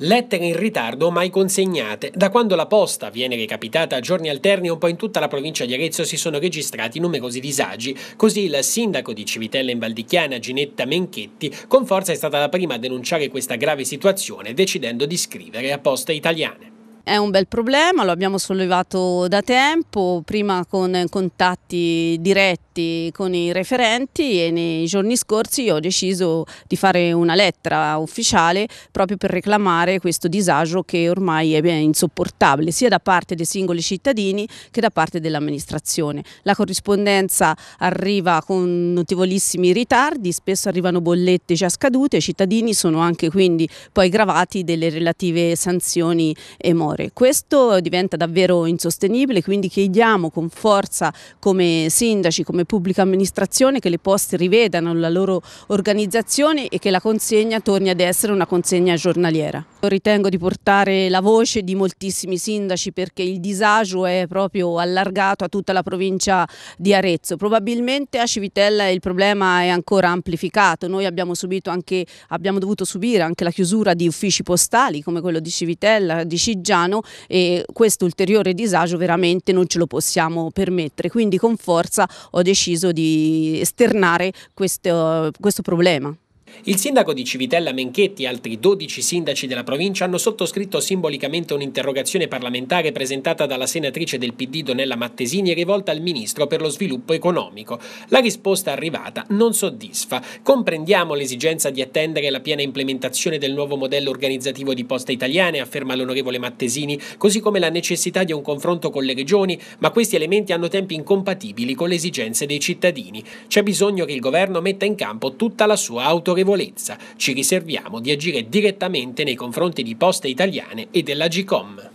Lettere in ritardo mai consegnate. Da quando la posta viene recapitata a giorni alterni un po' in tutta la provincia di Arezzo si sono registrati numerosi disagi. Così il sindaco di Civitella in Valdichiana, Ginetta Menchetti, con forza è stata la prima a denunciare questa grave situazione decidendo di scrivere a poste italiane. È un bel problema, lo abbiamo sollevato da tempo, prima con contatti diretti con i referenti e nei giorni scorsi ho deciso di fare una lettera ufficiale proprio per reclamare questo disagio che ormai è insopportabile sia da parte dei singoli cittadini che da parte dell'amministrazione. La corrispondenza arriva con notevolissimi ritardi, spesso arrivano bollette già scadute, i cittadini sono anche quindi poi gravati delle relative sanzioni e morti minore. Questo diventa davvero insostenibile, quindi chiediamo con forza come sindaci, come pubblica amministrazione che le poste rivedano la loro organizzazione e che la consegna torni ad essere una consegna giornaliera. Io ritengo di portare la voce di moltissimi sindaci perché il disagio è proprio allargato a tutta la provincia di Arezzo. Probabilmente a Civitella il problema è ancora amplificato, noi abbiamo, anche, abbiamo dovuto subire anche la chiusura di uffici postali come quello di Civitella, di Ciggiano italiano e questo ulteriore disagio veramente non ce lo possiamo permettere. Quindi con forza ho deciso di esternare questo, questo problema. Il sindaco di Civitella Menchetti e altri 12 sindaci della provincia hanno sottoscritto simbolicamente un'interrogazione parlamentare presentata dalla senatrice del PD Donella Mattesini e rivolta al ministro per lo sviluppo economico. La risposta arrivata non soddisfa. Comprendiamo l'esigenza di attendere la piena implementazione del nuovo modello organizzativo di poste italiane, afferma l'onorevole Mattesini, così come la necessità di un confronto con le regioni, ma questi elementi hanno tempi incompatibili con le esigenze dei cittadini. C'è bisogno che il governo metta in campo tutta la sua autorevolezza consapevolezza. Ci riserviamo di agire direttamente nei confronti di Poste Italiane e della GCOM.